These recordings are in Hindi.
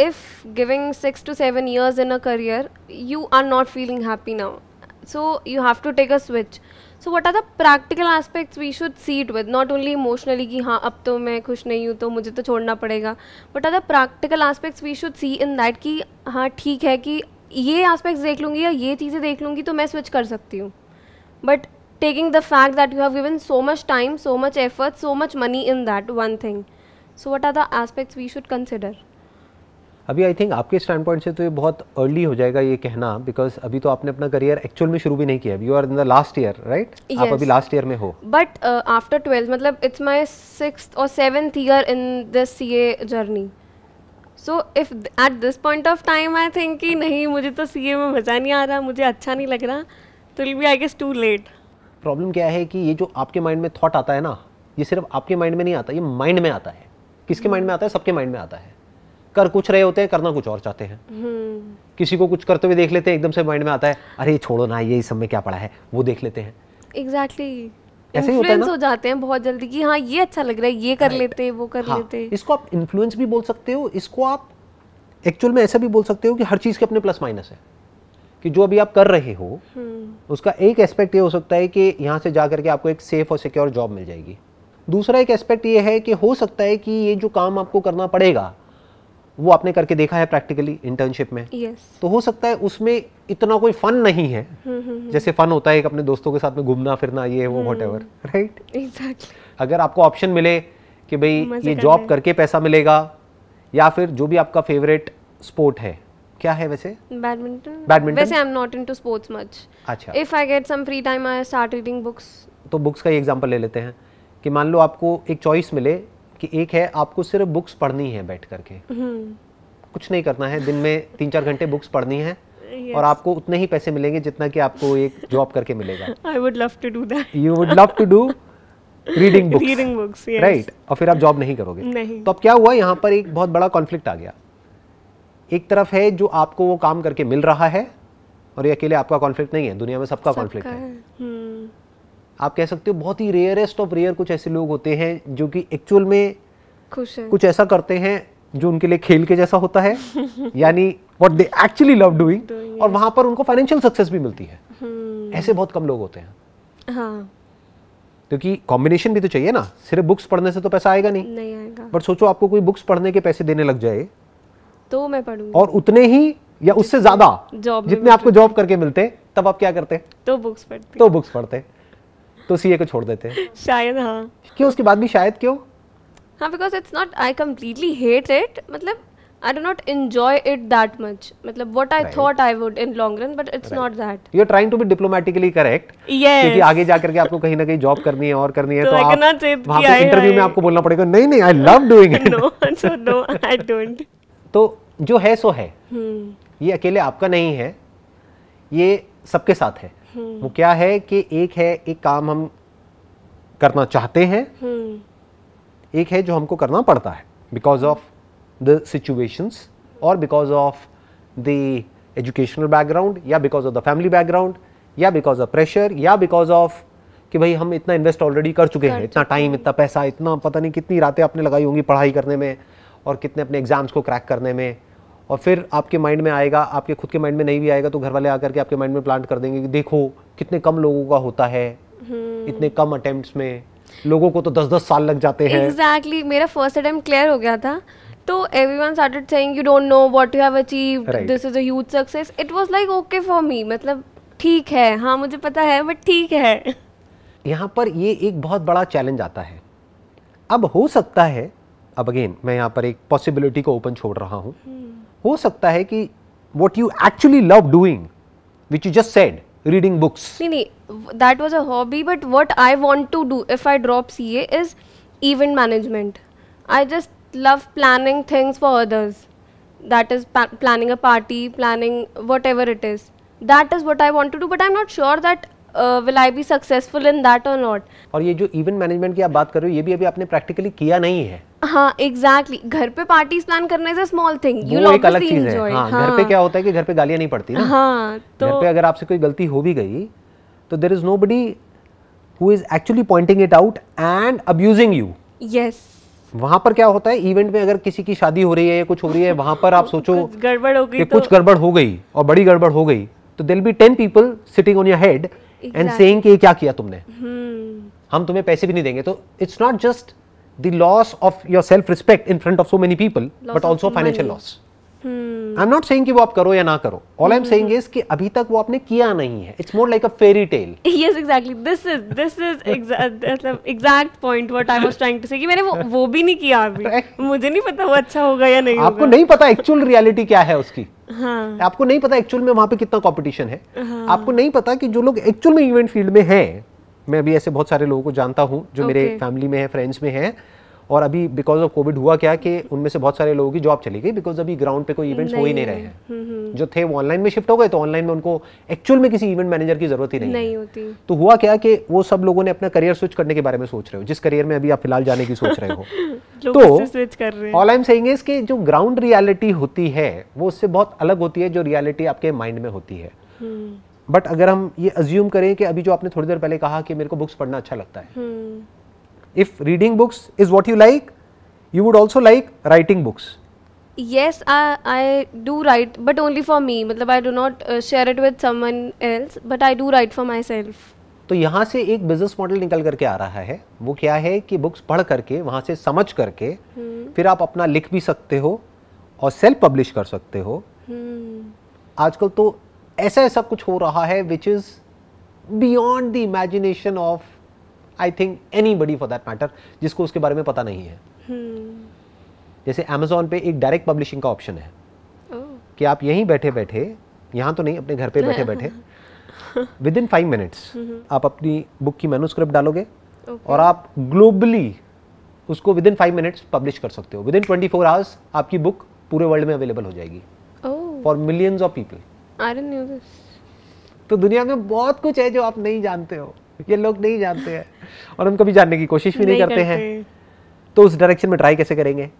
If giving six to seven years in a career you are not feeling happy now so you have to take a switch so what are the practical aspects we should see it with not only emotionally कि हाँ अब तो मैं खुश नहीं हूँ तो मुझे तो छोड़ना पड़ेगा what are the practical aspects we should see in that कि हाँ ठीक है कि ये एस्पेक्ट्स देख लूँगी या ये चीज़ें देख लूँगी तो मैं स्विच कर सकती हूँ but taking the fact that you have given so much time so much effort so much money in that one thing so what are the aspects we should consider अभी आई थिंक आपके स्टैंड पॉइंट से तो ये बहुत अर्ली हो जाएगा ये कहना बिकॉज अभी तो आपने अपना करियर एक्चुअल में शुरू भी नहीं किया you are in the last year right आप अभी लास्ट ईयर में हो बट आफ्टर ट्वेल्थ मतलब इट्स माई सिक्स और seventh year in this C A journey so if at this point of time I think कि नहीं मुझे तो सी ए में मज़ा नहीं आ रहा मुझे अच्छा नहीं लग रहा तो will be I guess too late problem क्या है कि ये जो आपके माइंड में थॉट आता है ना ये सिर्फ आपके माइंड में नहीं आता ये माइंड में आता है किसके माइंड hmm. में आता है सबके माइंड में आता है कर कुछ रहे होते हैं करना कुछ और चाहते हैं हम्म। किसी को कुछ करते हुए देख लेते हैं एकदम से माइंड में आता है अरे छोड़ो ना ये इस समय क्या पड़ा है वो देख लेते हैं एग्जैक्टली ऐसे ही होता है ना हो जाते हैं बहुत जल्दी कि हाँ ये अच्छा लग रहा है ये कर लेते हैं वो कर हाँ, लेते हैं इसको आप इन्फ्लुएंस भी बोल सकते हो इसको आप एक्चुअल में ऐसा भी बोल सकते हो कि हर चीज़ के अपने प्लस माइनस है कि जो अभी आप कर रहे हो हम्म। उसका एक एस्पेक्ट ये हो सकता है कि यहाँ से जा करके आपको एक सेफ और सिक्योर जॉब मिल जाएगी दूसरा एक एस्पेक्ट ये है कि हो सकता है कि ये जो काम आपको करना पड़ेगा वो आपने करके देखा है प्रैक्टिकली इंटर्नशिप में yes. तो हो सकता है उसमें इतना कोई फन नहीं है mm-hmm. जैसे फन होता है अपने दोस्तों के साथ में घूमना फिरना ये वो वॉट एवर राइट अगर आपको ऑप्शन मिले कि भाई ये जॉब करके पैसा मिलेगा या फिर जो भी आपका फेवरेट स्पोर्ट है क्या है वैसे बैडमिंटन बैडमिंटन वैसे I am not into sports much अच्छा if I get some free time I start reading books तो बुक्स का ही एग्जांपल ले लेते हैं कि मान लो आपको एक चॉइस मिले कि एक है आपको सिर्फ बुक्स पढ़नी है बैठ करके हम्म। कुछ नहीं करना है दिन में तीन चार घंटे बुक्स पढ़नी है Yes. और आपको उतने ही पैसे मिलेंगे जितना कि आपको एक जॉब करके मिलेगा I would love to do that you would love to do reading books reading books right और फिर आप जॉब नहीं करोगे नहीं तो अब क्या हुआ यहाँ पर एक बहुत बड़ा कॉन्फ्लिक्ट आ गया एक तरफ है जो आपको वो काम करके मिल रहा है और ये अकेले आपका कॉन्फ्लिक्ट नहीं है दुनिया में सबका कॉन्फ्लिक्ट है, है। हम्म। आप कह सकते हो बहुत ही रेयरेस्ट ऑफ रेयर कुछ ऐसे लोग होते हैं जो कि एक्चुअल में खुश है कुछ ऐसा करते हैं जो उनके लिए खेल के जैसा होता है यानी what they actually love doing और वहां पर उनको फाइनेंशियल सक्सेस भी मिलती है हम्म। ऐसे बहुत कम लोग होते हैं हाँ. क्योंकि कॉम्बिनेशन भी तो चाहिए ना सिर्फ बुक्स पढ़ने से तो पैसा आएगा नहीं नहीं आएगा बट सोचो आपको कोई बुक्स पढ़ने के पैसे देने लग जाए तो मैं पढ़ूंगी और उतने ही या उससे ज्यादा जॉब जितने आपको जॉब करके मिलते तब आप क्या करते तो बुक्स पढ़ते तो बुक्स पढ़ते तो सीए को छोड़ देते शायद हाँ क्यों उसके बाद भी शायद क्यों हाँ because it's not I completely hate it मतलब I do not enjoy it that much. मतलब what I right. thought I would in long run, but it's right. not that. You're trying to be diplomatically correct. Yes. क्योंकि आगे जा करके आपको कहीं ना कहीं जॉब करनी है और करनी है तो, तो आप वहाँ पे इंटरव्यू में आपको बोलना पड़ेगा नहीं नहीं I love doing it no so no I don't तो जो है सो है hmm. ये अकेले आपका नहीं है ये सबके साथ है हम्म। वो क्या है कि एक है एक काम हम करना चाहते हैं हम्म। एक है जो हमको करना पड़ता है बिकॉज ऑफ द सिचुएशंस और because of the educational background या because of the family background या बिकॉज ऑफ प्रेशर या बिकॉज ऑफ कि भाई हम इतना इन्वेस्ट ऑलरेडी कर चुके हैं इतना टाइम इतना पैसा इतना पता नहीं कितनी रातें आपने लगाई होंगी पढ़ाई करने में और कितने अपने एग्जाम्स को क्रैक करने में और फिर आपके माइंड में आएगा आपके खुद के माइंड में नहीं भी आएगा तो घर वाले आकर के आपके माइंड में प्लांट कर देंगे कि देखो कितने कम लोगों का होता है हम्म। इतने कम अटेम्प्ट में लोगों को तो दस दस साल लग जाते हैं एग्जैक्टली exactly, मेरा फर्स्ट अटेम्प्ट क्लियर हो गया था तो everyone start saying you don't know what you have achieve this is a success it was like okay for me मतलब ठीक है हाँ मुझे पता है बट ठीक है यहाँ पर ये एक बहुत बड़ा चैलेंज आता है अब हो सकता है अब अगेन मैं यहाँ पर एक पॉसिबिलिटी को ओपन छोड़ रहा हूँ hmm. हो सकता है कि what you actually love doing which you just said reading books नहीं नहीं that was a hobby but what I want to do if I drop C A event management I just love planning things for others that is planning a party planning whatever it is that is what I want to do but I am not sure that will I be successful in that और नॉट और ये जो इवेंट मैनेजमेंट की आप बात कर रहे हो ये भी अभी आपने प्रैक्टिकली किया नहीं है हाँ एग्जैक्टली exactly. घर पे पार्टी प्लान करने से स्मॉल थिंग यू एक अलग चीज है हाँ, हाँ. घर हाँ. पे क्या होता है कि घर पे गालियां नहीं पड़ती ना हाँ, तो... घर पे अगर आपसे कोई गलती हो भी गई तो there is nobody who is actually pointing it out and abusing you yes वहां पर क्या होता है इवेंट में अगर किसी की शादी हो रही है या कुछ हो रही है वहां पर आप सोचो गड़बड़ हो गई तो... कुछ गड़बड़ हो गई और बड़ी गड़बड़ हो गई तो there be ten people sitting on your head and saying कि क्या किया तुमने हम्म। हम तुम्हें पैसे भी नहीं देंगे तो it's not just the loss of your self respect in front of so many people loss but also financial money. loss I am not saying कि वो आप करो या ना करो all I am saying is कि अभी तक वो आपने किया नहीं है it's more like a fairy tale yes exactly this is this is मतलब exact point what I was trying to say कि मैंने वो वो भी नहीं किया अभी मुझे नहीं पता वो अच्छा होगा या नहीं आपको नहीं पता एक्चुअल रियलिटी क्या है उसकी हाँ. आपको नहीं पता एक्चुअल में वहां पे कितना कंपटीशन है हाँ. आपको नहीं पता कि जो लोग एक्चुअल में इवेंट फील्ड में हैं मैं अभी ऐसे बहुत सारे लोगों को जानता हूँ जो okay. मेरे फैमिली में है फ्रेंड्स में है और अभी बिकॉज ऑफ कोविड हुआ क्या कि उनमें से बहुत सारे लोगों की जॉब चली गई बिकॉज अभी ग्राउंड पे कोई इवेंट्स हो ही नहीं रहे हैं हम्म, हम्म। जो थे वो ऑनलाइन में शिफ्ट हो गए तो ऑनलाइन में उनको एक्चुअल में किसी इवेंट मैनेजर की जरूरत ही नहीं, नहीं होती तो हुआ क्या कि वो सब लोगों ने अपना करियर स्विच करने के बारे में सोच रहे हो जिस करियर में अभी आप फिलहाल जाने की सोच रहे हो तो स्विच कर रहे हैं ऑनलाइन सही एम जो ग्राउंड रियालिटी होती है वो उससे बहुत अलग होती है जो रियालिटी आपके माइंड में होती है हम्म। बट अगर हम ये अज्यूम करें कि अभी जो आपने थोड़ी देर पहले कहा कि मेरे को बुक्स पढ़ना अच्छा लगता है if reading books is what you like you would also like writing books yes i i do write but only for me matlab मतलब i do not uh, share it with someone else but i do write for myself तो यहाँ से एक बिजनेस मॉडल निकल करके आ रहा है वो क्या है कि बुक्स पढ़ करके वहाँ से समझ करके hmm. फिर आप अपना लिख भी सकते हो और सेल्फ पब्लिश कर सकते हो hmm. आजकल तो ऐसा ऐसा कुछ हो रहा है which is beyond the imagination of I think anybody for that matter जिसको उसके बारे में पता नहीं है hmm. जैसे अमेजोन पे एक डायरेक्ट पब्लिशिंग का ऑप्शन है oh. कि आप यहीं बैठे बैठे यहाँ तो नहीं अपने घर पे बैठे बैठे विद इन फाइव मिनट्स आप अपनी बुक की मेनोस्क्रिप्ट डालोगे okay. और आप ग्लोबली उसको within five minutes publish कर सकते हो within twenty four hours आपकी बुक पूरे वर्ल्ड में अवेलेबल हो जाएगी फॉर मिलियंस ऑफ पीपल तो दुनिया में बहुत कुछ है जो आप नहीं जानते हो ये लोग नहीं जानते हैं और हम कभी जानने की कोशिश भी नहीं, नहीं करते, करते हैं तो उस डायरेक्शन में ट्राई कैसे करेंगे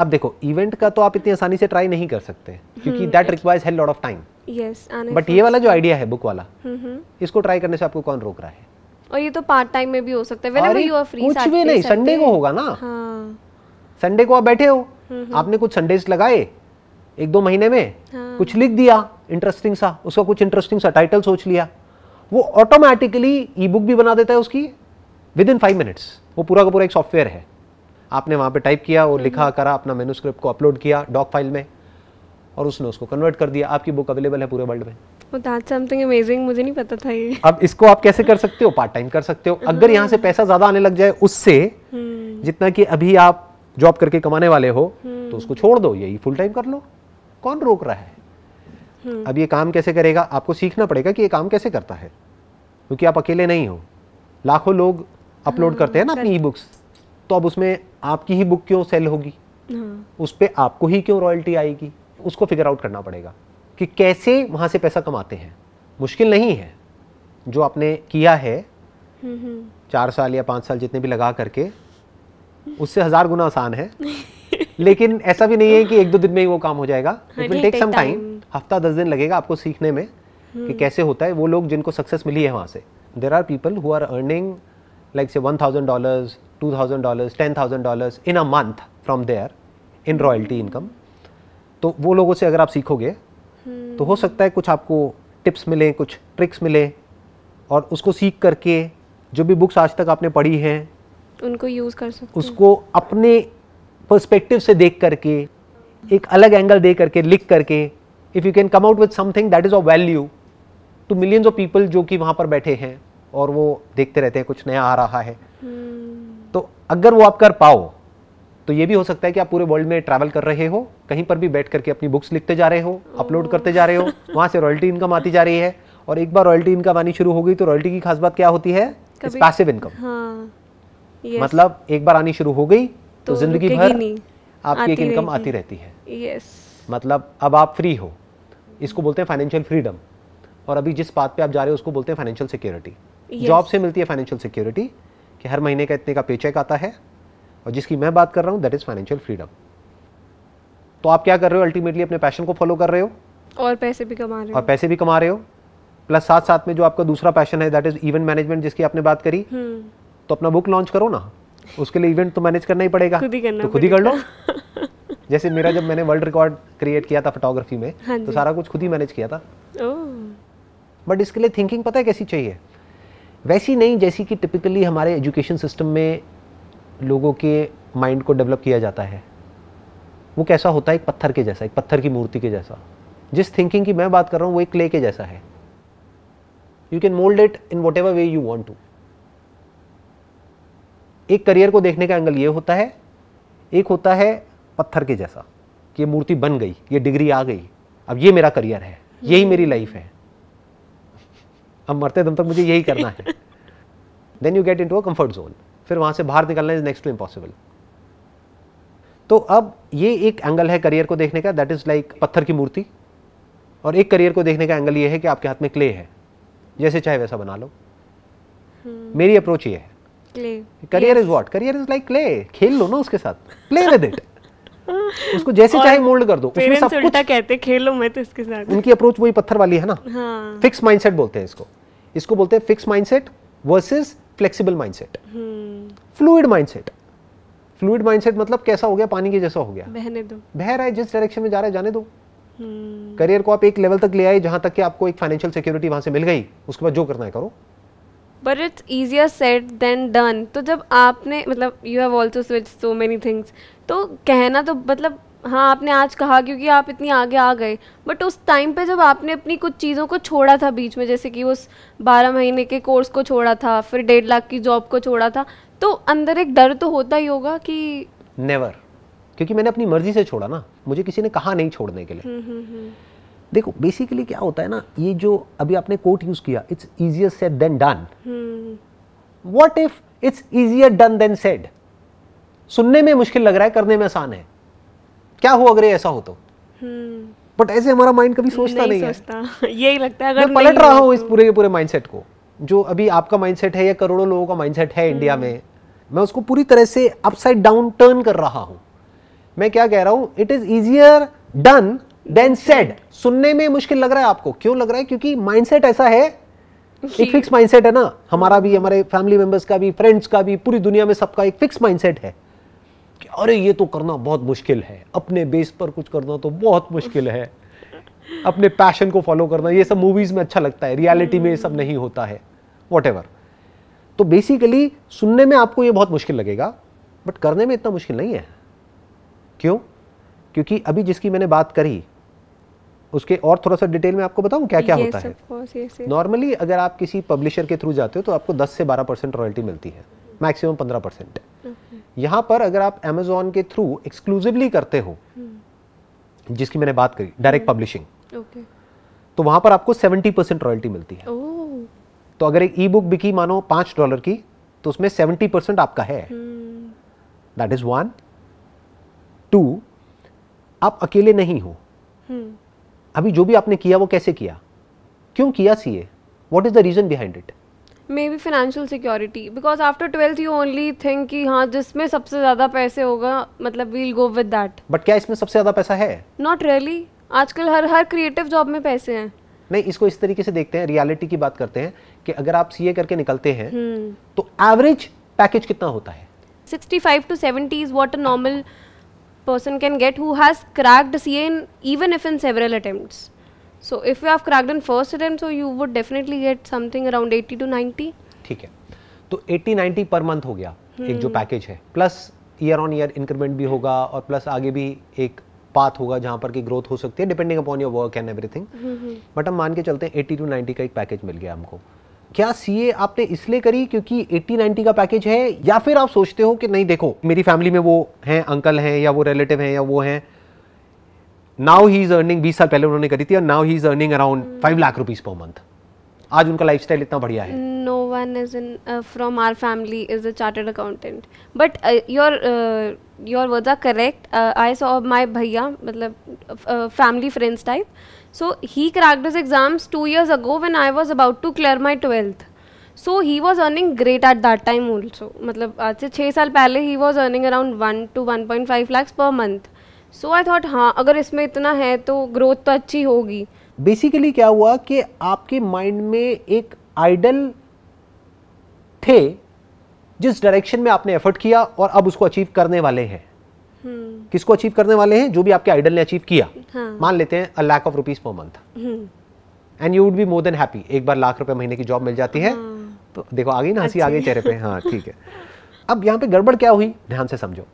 अब देखो इवेंट का तो आप इतनी आसानी से ट्राई नहीं कर सकते क्योंकि that requires hell lot of time yes but ये वाला जो आइडिया है बुक वाला हम्म, हम्म। इसको ट्राई करने से आपको कौन रोक रहा है और ये तो पार्ट टाइम में भी हो सकता है व्हेनेवर यू आर फ्री कुछ भी नहीं संडे को होगा ना हां संडे को आप बैठे हो हम्म, आपने कुछ संडेज लगाए एक दो महीने में हाँ। कुछ लिख दिया इंटरेस्टिंग सा उसका कुछ इंटरेस्टिंग सा टाइटल सोच लिया वो ऑटोमेटिकली ई बुक भी बना देता है उसकी विद इन फाइव मिनट्स वो पूरा का पूरा एक सॉफ्टवेयर है आपने वहाँ पे टाइप किया और हम्म। लिखा करा अपना मेनू को अपलोड किया डॉक फाइल में और उसने उसको कन्वर्ट कर दिया आपकी बुक अवेलेबल है पूरे वर्ल्ड में समथिंग अमेजिंग मुझे नहीं पता था ये अब इसको आप कैसे कर सकते हो पार्ट टाइम कर सकते हो हाँ। अगर यहाँ से पैसा ज्यादा आने लग जाए उससे हम्म। जितना कि अभी आप जॉब करके कमाने वाले हो हम्म। तो उसको छोड़ दो यही फुल टाइम कर लो कौन रोक रहा है अब ये काम कैसे करेगा आपको सीखना पड़ेगा कि ये काम कैसे करता है क्योंकि आप अकेले नहीं हो लाखों लोग अपलोड हाँ, करते हैं ना अपनी ई बुक्स तो अब उसमें आपकी ही बुक क्यों सेल होगी हाँ। उस पर आपको ही क्यों रॉयल्टी आएगी उसको फिगर आउट करना पड़ेगा कि कैसे वहाँ से पैसा कमाते हैं मुश्किल नहीं है जो आपने किया है हम्म, हम्म। चार साल या पाँच साल जितने भी लगा करके उससे हज़ार गुना आसान है लेकिन ऐसा भी नहीं है कि एक दो दिन में ही वो काम हो जाएगा it will take some time हफ्ता दस दिन लगेगा आपको सीखने में कि हम्म। कैसे होता है वो लोग जिनको सक्सेस मिली है वहाँ से there are people who are earning like say one thousand dollars two thousand dollars ten thousand dollars in a month from there in royalty income तो वो लोगों से अगर आप सीखोगे हम्म। तो हो सकता है कुछ आपको टिप्स मिले कुछ ट्रिक्स मिले और उसको सीख करके जो भी बुक्स आज तक आपने पढ़ी हैं उनको यूज़ कर सकते उसको अपने पर्सपेक्टिव से देख करके एक अलग एंगल दे करके लिख करके if you can come out with something that is a value to millions of people जो कि वहाँ पर बैठे हैं और वो देखते रहते हैं कुछ नया आ रहा है hmm. तो अगर वो आप कर पाओ तो ये भी हो सकता है कि आप पूरे वर्ल्ड में ट्रैवल कर रहे हो कहीं पर भी बैठ करके अपनी बुक्स लिखते जा रहे हो अपलोड oh. करते जा रहे हो वहाँ से रॉयल्टी इनकम आती जा रही है और एक बार रॉयल्टी इनकम आनी शुरू हो गई तो रॉयल्टी की खास बात क्या होती है पैसिव इनकम हाँ, yes. मतलब एक बार आनी शुरू हो गई तो, तो, जिंदगी भर आपकी एक इनकम आती रहती है यस मतलब अब आप फ्री हो इसको बोलते हैं फाइनेंशियल फ्रीडम और अभी जिस बात पे आप जा रहे हो उसको बोलते हैं फाइनेंशियल सिक्योरिटी जॉब से मिलती है फाइनेंशियल सिक्योरिटी कि हर महीने का इतने का पेचेक आता है और जिसकी मैं बात कर रहा हूँ दैट इज़ फाइनेंशियल फ्रीडम तो आप क्या कर रहे हो अल्टीमेटली अपने पैशन को फॉलो कर रहे हो और पैसे भी कमा रहे हो और पैसे भी कमा रहे हो प्लस साथ साथ में जो आपका दूसरा पैशन है दैट इज इवेंट मैनेजमेंट जिसकी आपने बात करी हम्म। तो अपना बुक लॉन्च करो ना उसके लिए इवेंट तो मैनेज करना ही पड़ेगा खुद ही तो करना तो खुद ही कर लो जैसे मेरा जब मैंने वर्ल्ड रिकॉर्ड क्रिएट किया था फोटोग्राफी में हाँ तो सारा कुछ खुद ही मैनेज किया था बट इसके लिए थिंकिंग पता है कैसी चाहिए वैसी नहीं जैसी कि टिपिकली हमारे एजुकेशन सिस्टम में लोगों के माइंड को डेवलप किया जाता है वो कैसा होता है एक पत्थर के जैसा एक पत्थर की मूर्ति के जैसा जिस थिंकिंग की मैं बात कर रहा हूँ वो एक क्ले के जैसा है you can mould it in whatever way you want to एक करियर को देखने का एंगल ये होता है एक होता है पत्थर के जैसा कि ये मूर्ति बन गई ये डिग्री आ गई अब ये मेरा करियर है यही मेरी लाइफ हम्म। है अब मरते दम तक मुझे यही करना है then you get into a comfort zone फिर वहाँ से बाहर निकलना इज नेक्स्ट टू इम्पॉसिबल तो अब ये एक एंगल है करियर को देखने का दैट इज़ लाइक पत्थर की मूर्ति और एक करियर को देखने का एंगल ये है कि आपके हाथ में क्ले है जैसे चाहे वैसा बना लो hmm. मेरी अप्रोच ये है career is yes. Career is like clay खेल लो ना उसके साथ प्ले विद इट उसको जैसे चाहे मोल्ड कर दो उसमें सब कुछ कहते खेलो मैं तो इसके साथ उनकी अप्रोच वही पत्थर वाली है ना हाँ। फिक्स माइंडसेट बोलते हैं इसको इसको बोलते हैं fix mindset versus flexible mindset fluid mindset fluid mindset मतलब कैसा हो गया पानी के जैसा हो गया बहने दो बह रहा है जिस डायरेक्शन में जा रहा है जाने दो करियर हम्म। को आप एक लेवल तक ले आए जहां तक कि आपको एक फाइनेंशियल सिक्योरिटी वहां से मिल गई उसके बाद जो करना है करो but it's easier said than done तो जब आपने मतलब you have also switch so many things तो कहना तो मतलब हाँ आपने आज कहा क्योंकि आप इतनी आगे आ गए बट उस टाइम पे जब आपने अपनी कुछ चीज़ों को छोड़ा था बीच में जैसे कि उस बारह महीने के कोर्स को छोड़ा था फिर डेढ़ लाख की जॉब को छोड़ा था तो अंदर एक डर तो होता ही होगा कि नेवर क्योंकि मैंने अपनी मर्जी से छोड़ा ना मुझे किसी ने कहा नहीं छोड़ने के लिए हम्म, हम्म, हम्म। देखो बेसिकली क्या होता है ना ये जो अभी आपने कोट यूज किया it's easier said than done what if it's easier done than said सुनने में मुश्किल लग रहा है करने में आसान है क्या हो अगर ऐसा हो तो बट हम्म। ऐसे हमारा माइंड कभी सोचता नहीं, नहीं सोचता। है यही लगता है अगर मैं पलट रहा हूँ इस तो। पूरे के पूरे माइंडसेट को जो अभी आपका माइंडसेट है या करोड़ों लोगों का माइंडसेट है इंडिया हम्म। में मैं उसको पूरी तरह से अपसाइड डाउन टर्न कर रहा हूँ मैं क्या कह रहा हूँ it is easier done than said सुनने में मुश्किल लग रहा है आपको क्यों लग रहा है क्योंकि माइंडसेट ऐसा है एक फिक्स माइंडसेट है ना हमारा भी हमारे फैमिली मेंबर्स का भी फ्रेंड्स का भी पूरी दुनिया में सबका एक फिक्स माइंडसेट है कि अरे ये तो करना बहुत मुश्किल है अपने बेस पर कुछ करना तो बहुत मुश्किल है अपने पैशन को फॉलो करना ये सब मूवीज में अच्छा लगता है रियलिटी में ये सब नहीं होता है वॉट तो बेसिकली सुनने में आपको ये बहुत मुश्किल लगेगा बट करने में इतना मुश्किल नहीं है क्यों क्योंकि अभी जिसकी मैंने बात करी उसके और थोड़ा सा डिटेल में आपको बताऊं क्या क्या yes, होता है नॉर्मली अगर आप किसी पब्लिशर के थ्रू जाते हो तो आपको 10 से 12 परसेंट रॉयल्टी मिलती है मैक्सिमम 15 परसेंट यहाँ पर अगर आप एमेजोन के थ्रू एक्सक्लूसिवली करते हो hmm. जिसकी मैंने बात करी डायरेक्ट पब्लिशिंग hmm. okay. तो वहां पर आपको सेवेंटी परसेंट रॉयल्टी मिलती है oh. तो अगर एक ई बुक बिकी मानो पांच डॉलर की तो उसमें सेवेंटी परसेंट आपका है दैट इज वन टू आप अकेले नहीं हो हम्म। अभी जो भी आपने किया वो कैसे किया क्यों किया C A what is the reason behind it may be financial security because after twelfth you only think कि हाँ जिसमें सबसे ज़्यादा पैसे होगा मतलब we'll go with that but क्या इसमें सबसे ज़्यादा पैसा है नॉट रियली really. आजकल हर हर क्रिएटिव जॉब में पैसे हैं नहीं इसको इस तरीके से देखते हैं रियलिटी की बात करते हैं कि अगर आप सीए करके निकलते हैं हम्म। तो एवरेज पैकेज कितना होता है 65 to 70 is what a normal person can get who has cracked CA even if in several attempts. So if you have cracked in first attempt, so you would definitely get something around 80 to 90. ठीक है तो 80 90 per month हो गया एक जो package है plus year on year increment भी होगा और plus आगे भी एक पाथ होगा जहां पर की ग्रोथ हो सकती है depending upon your work and everything but हम मान के चलते हैं 80 टू 90 का एक पैकेज मिल गया हमको क्या सीए आपने इसलिए करी क्योंकि 80 90 का पैकेज है या फिर आप सोचते हो कि नहीं देखो मेरी फैमिली में वो हैं अंकल हैं या वो रिलेटिव हैं या वो हैं नाउ ही इज अर्निंग 20 साल पहले उन्होंने करी थी और now he is earning around five lakh rupees per month आज उनका लाइफस्टाइल इतना बढ़िया है no one is in from our family is a chartered accountant but your your words are correct I saw my भैया मतलब family friends type so he cracked his exams two years ago when I was about to clear my twelfth so he was earning great at that time also मतलब आज से छः साल पहले he was earning around one two one point five lakhs per month so I thought हाँ अगर इसमें इतना है तो ग्रोथ तो अच्छी होगी बेसिकली क्या हुआ कि आपके माइंड में एक आइडल थे जिस डायरेक्शन में आपने एफर्ट किया और अब उसको अचीव करने वाले हैं हम्म। किसको अचीव करने वाले हैं जो भी आपके आइडल ने अचीव किया हाँ. मान लेते हैं a lakh of rupees per month and you would be more than happy एक बार लाख रुपए महीने की जॉब मिल जाती है हाँ. तो देखो आगे ना हंसी अच्छा। आगे चेहरे पे हाँ ठीक है अब यहाँ पे गड़बड़ क्या हुई ध्यान से समझो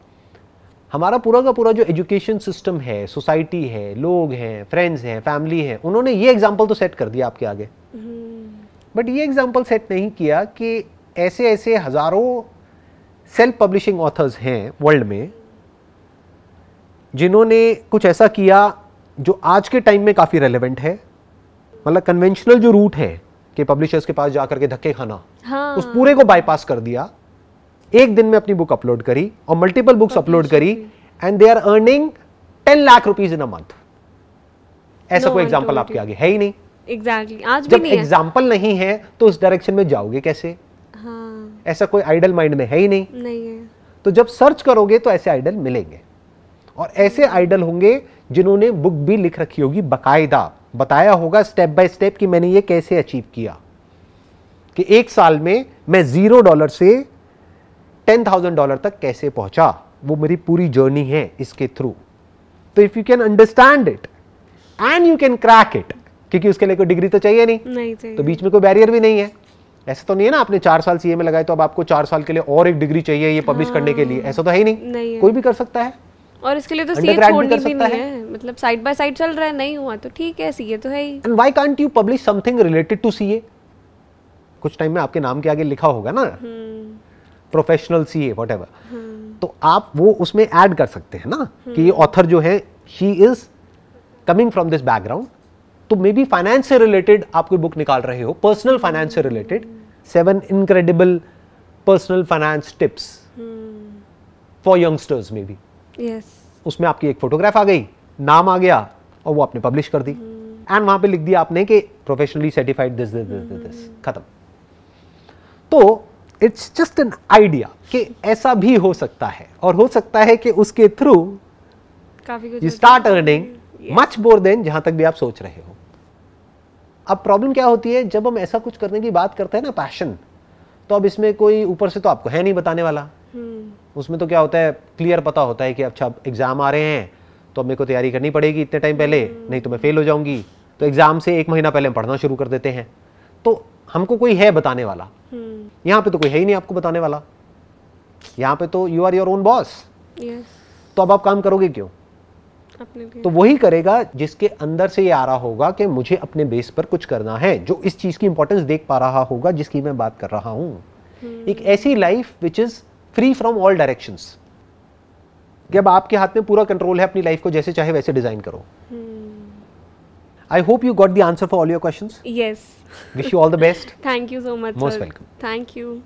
हमारा पूरा का पूरा जो एजुकेशन सिस्टम है सोसाइटी है लोग हैं फ्रेंड्स हैं फैमिली है उन्होंने ये एग्जाम्पल तो सेट कर दिया आपके आगे बट हम्म। ये एग्जाम्पल सेट नहीं किया कि ऐसे ऐसे हज़ारों सेल्फ पब्लिशिंग ऑथर्स हैं वर्ल्ड में जिन्होंने कुछ ऐसा किया जो आज के टाइम में काफ़ी रेलिवेंट है मतलब कन्वेंशनल जो रूट है कि पब्लिशर्स के पास जाकर के धक्के खाना हाँ। उस पूरे को बाईपास कर दिया एक दिन में अपनी बुक अपलोड करी और मल्टीपल बुक्स अपलोड करी and they are earning ten lakh rupees in a month ऐसा no कोई एग्जाम्पल आपके आगे है ही नहीं एग्जैक्टली exactly. आज जब एग्जाम्पल नहीं, नहीं है तो उस डायरेक्शन में जाओगे कैसे हाँ। ऐसा कोई आइडल माइंड में है ही नहीं नहीं है तो जब सर्च करोगे तो ऐसे आइडल मिलेंगे और ऐसे आइडल होंगे जिन्होंने बुक भी लिख रखी होगी बाकायदा बताया होगा स्टेप बाय स्टेप कि मैंने ये कैसे अचीव किया कि एक साल में मैं ज़ीरो डॉलर से टेन थाउजेंड डॉलर तक कैसे पहुंचा वो मेरी पूरी जर्नी है इसके थ्रू तो if you can understand it and you can crack it क्योंकि उसके लिए कोई डिग्री तो चाहिए नहीं, नहीं चाहिए। तो बीच में कोई बैरियर भी नहीं है ऐसा तो नहीं है ना आपने चार साल सीए में लगाए तो अब आपको चार साल के लिए और एक डिग्री चाहिए ये पब्लिश हाँ। करने के लिए ऐसा तो है ही नहीं, नहीं है। कोई भी कर सकता है और इसके लिए तो सीए छोड़नी भी नहीं है, है। मतलब साइड बाय साइड चल रहा है नहीं हुआ तो ठीक है सीए तो है ही and why can't you publish something related to CA कुछ टाइम में आपके नाम के आगे लिखा होगा ना प्रोफेशनल सीए व्हाटएवर तो आप वो उसमें ऐड कर सकते हैं ना कि ये ऑथर हम्म। जो है she is coming from this background तो मे बी फाइनेंस से रिलेटेड आप कोई बुक निकाल रहे हो पर्सनल फाइनेंस से related seven incredible personal finance tips for youngsters may be yes. उसमें आपकी एक फोटोग्राफ आ गई नाम आ गया और वो आपने पब्लिश कर दी एंड hmm. वहां पे लिख दिया आपने कि professionally certified this this this this खत्म तो इट्स जस्ट एन आइडिया कि ऐसा भी हो सकता है और हो सकता है कि उसके थ्रू काफी start earning much more than जहां तक भी आप सोच रहे हो अब प्रॉब्लम क्या होती है जब हम ऐसा कुछ करने की बात करते हैं ना पैशन तो अब इसमें कोई ऊपर से तो आपको है नहीं बताने वाला hmm. उसमें तो क्या होता है क्लियर पता होता है कि अच्छा एग्ज़ाम आ रहे हैं तो अब मेरे को तैयारी करनी पड़ेगी इतने टाइम पहले नहीं तो मैं फेल हो जाऊंगी तो एग्ज़ाम से एक महीना पहले हम पढ़ना शुरू कर देते हैं तो हमको कोई है बताने वाला हम्म। यहाँ पे तो कोई है ही नहीं आपको बताने वाला यहाँ पे तो you are your own boss तो अब आप काम करोगे क्यों तो वही करेगा जिसके अंदर से ये आ रहा होगा कि मुझे अपने बेस पर कुछ करना है जो इस चीज की इंपॉर्टेंस देख पा रहा होगा जिसकी मैं बात कर रहा हूँ हम्म। एक ऐसी life which is free from all direction कि अब आपके हाथ में पूरा कंट्रोल है अपनी लाइफ को जैसे चाहे वैसे डिजाइन करो I hope you got the answer for all your question yes wish you all the best thank you so much most welcome thank you